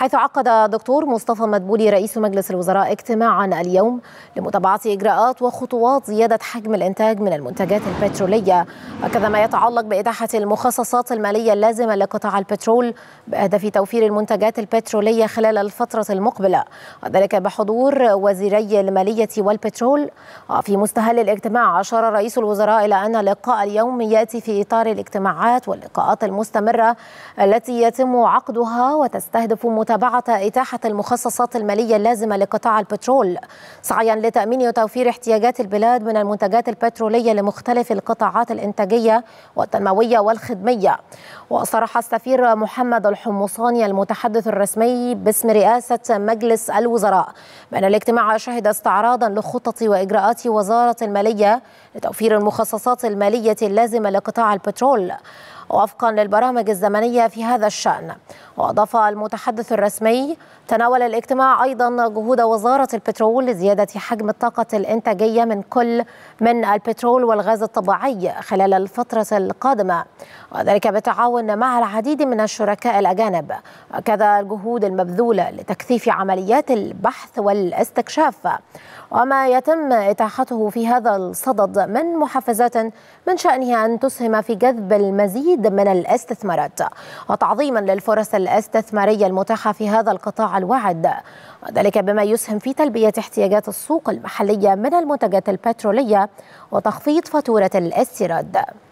حيث عقد دكتور مصطفى مدبولي رئيس مجلس الوزراء اجتماعا اليوم لمتابعة إجراءات وخطوات زيادة حجم الإنتاج من المنتجات البترولية وكذا ما يتعلق بإتاحة المخصصات المالية اللازمة لقطاع البترول بهدف توفير المنتجات البترولية خلال الفترة المقبلة وذلك بحضور وزيري المالية والبترول وفي مستهل الاجتماع أشار رئيس الوزراء إلى أن لقاء اليوم يأتي في إطار الاجتماعات واللقاءات المستمرة التي يتم عقدها وتستهدف متابعة إتاحة المخصصات المالية اللازمة لقطاع البترول سعيا لتأمين وتوفير احتياجات البلاد من المنتجات البترولية لمختلف القطاعات الإنتاجية والتنموية والخدمية وصرح السفير محمد الحمصاني المتحدث الرسمي باسم رئاسة مجلس الوزراء بأن الاجتماع شهد استعراضا لخطط وإجراءات وزارة المالية لتوفير المخصصات المالية اللازمة لقطاع البترول وفقا للبرامج الزمنية في هذا الشأن وأضاف المتحدث الرسمي تناول الاجتماع أيضا جهود وزارة البترول لزيادة حجم الطاقة الإنتاجية من كل من البترول والغاز الطبيعي خلال الفترة القادمة وذلك بالتعاون مع العديد من الشركاء الأجانب وكذا الجهود المبذولة لتكثيف عمليات البحث والاستكشاف وما يتم إتاحته في هذا الصدد من محفزات من شأنها أن تسهم في جذب المزيد من الاستثمارات وتعظيما للفرص الاستثمارية المتاحة في هذا القطاع الوعد وذلك بما يسهم في تلبية احتياجات السوق المحلية من المنتجات البترولية وتخفيض فاتورة الاستيراد